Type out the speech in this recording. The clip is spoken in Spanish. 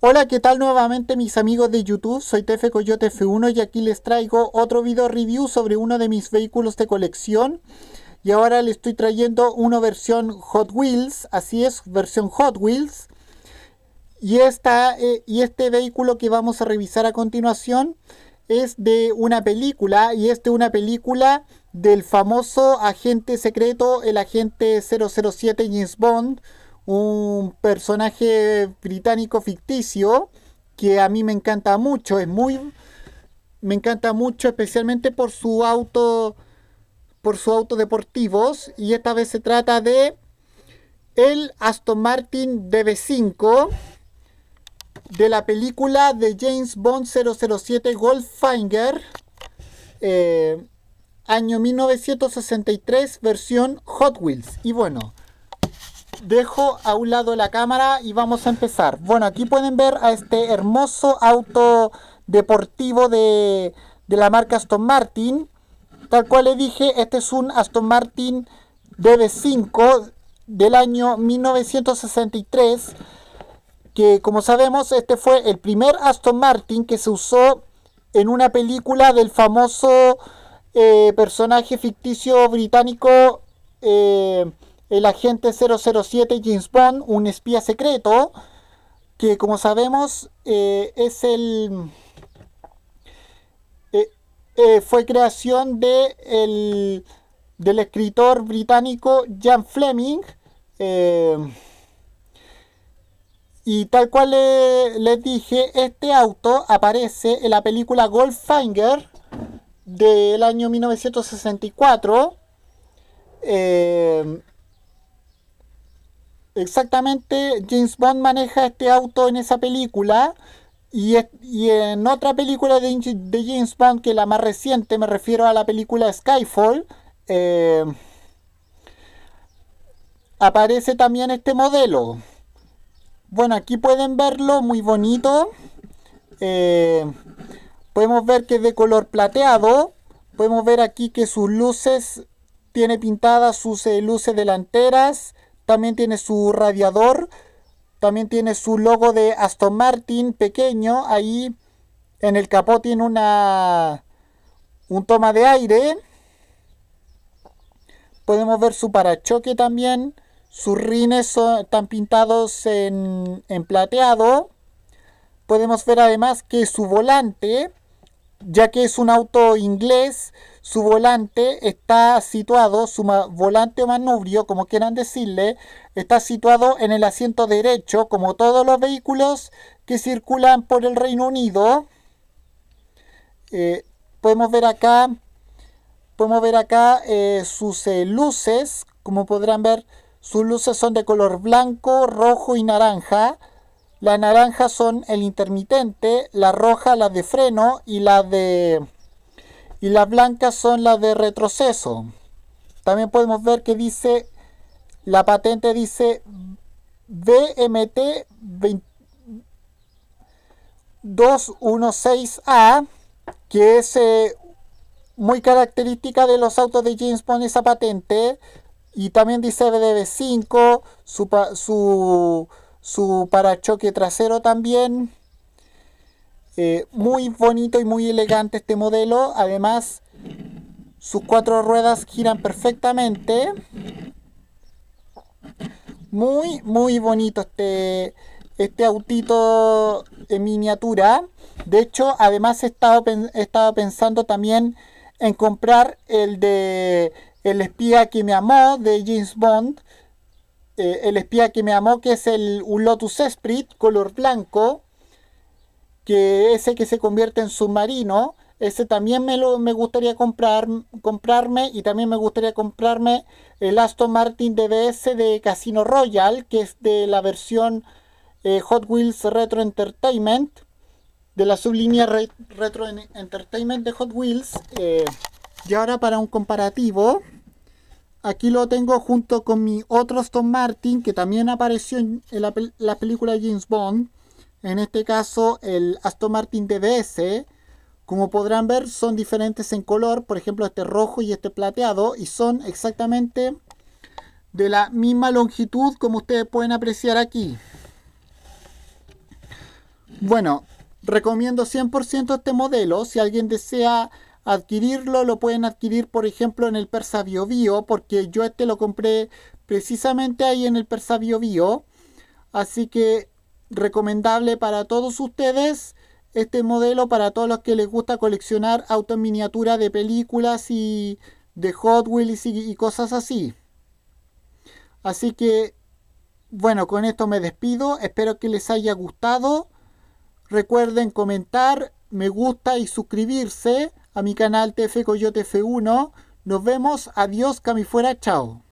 Hola, ¿qué tal nuevamente mis amigos de YouTube? Soy Tefe Coyote F1 y aquí les traigo otro video review sobre uno de mis vehículos de colección. Y ahora les estoy trayendo una versión Hot Wheels, así es, versión Hot Wheels. Y, eh, y este vehículo que vamos a revisar a continuación es de una película y es de una película del famoso agente secreto, el agente 007 James Bond un personaje británico ficticio que a mí me encanta mucho, es muy me encanta mucho especialmente por su auto por su auto deportivos y esta vez se trata de el Aston Martin DB5 de la película de James Bond 007 Goldfinger eh, año 1963 versión Hot Wheels y bueno dejo a un lado la cámara y vamos a empezar. Bueno, aquí pueden ver a este hermoso auto deportivo de, la marca Aston Martin. Tal cual le dije, este es un Aston Martin DB5 del año 1963. Que como sabemos, este fue el primer Aston Martin que se usó en una película del famoso eh, personaje ficticio británico. Eh, el agente 007 James Bond, un espía secreto, que como sabemos eh, es el... Eh, eh, fue creación de el, del escritor británico Jan Fleming. y tal cual les dije, este auto aparece en la película Goldfinger del año 1964. Eh, exactamente James Bond maneja este auto en esa película y, en otra película de, James Bond, que la más reciente, me refiero a la película Skyfall, eh, aparece también este modelo. Bueno, aquí pueden verlo, muy bonito. Eh, podemos ver que es de color plateado. Podemos ver aquí que sus luces, tiene pintadas sus eh, luces delanteras, también tiene su radiador. También tiene su logo de Aston Martin pequeño. Ahí en el capó tiene una un toma de aire. Podemos ver su parachoque también. Sus rines son, están pintados en, en plateado. Podemos ver además que su volante ya que es un auto inglés, su volante está situado, su volante o manubrio, como quieran decirle, está situado en el asiento derecho, como todos los vehículos que circulan por el Reino Unido. Eh, podemos ver acá, podemos ver acá eh, sus eh, luces, como podrán ver, sus luces son de color blanco, rojo y naranja. La naranja son el intermitente, la roja la de freno y la de y las blancas son las de retroceso. También podemos ver que dice la patente dice BMT 216A, que es eh, muy característica de los autos de James Bond esa patente. Y también dice BDB5, su, su su parachoque trasero también. Eh, muy bonito y muy elegante este modelo. Además, sus cuatro ruedas giran perfectamente. Muy, muy bonito este, este autito en miniatura. De hecho, además he estado pensando también en comprar el de El espía que me amó de James Bond eh, el espía que me amó, que es el, un Lotus Esprit, color blanco, que ese que se convierte en submarino, ese también me, lo, me gustaría comprar, comprarme y también me gustaría comprarme el Aston Martin DBS de Casino Royal, que es de la versión eh, Hot Wheels Retro Entertainment, de la sublínea Retro Entertainment de Hot Wheels. Eh, y ahora para un comparativo, Aquí lo tengo junto con mi otro Aston Martin que también apareció en la, película James Bond. En este caso el Aston Martin DBS. Como podrán ver son diferentes en color. Por ejemplo este rojo y este plateado. Y son exactamente de la misma longitud como ustedes pueden apreciar aquí. Bueno, recomiendo 100% este modelo. Si alguien desea adquirirlo lo pueden adquirir, por ejemplo, en el Persa Bio porque yo este lo compré precisamente ahí en el Persa Bio Así que recomendable para todos ustedes este modelo, para todos los que les gusta coleccionar auto en miniatura de películas y de Hot Wheels y, y cosas así. Así que, bueno, con esto me despido. Espero que les haya gustado. Recuerden comentar, me gusta y suscribirse a mi canal TF Coyote F1. Nos vemos, adiós, fuera chao.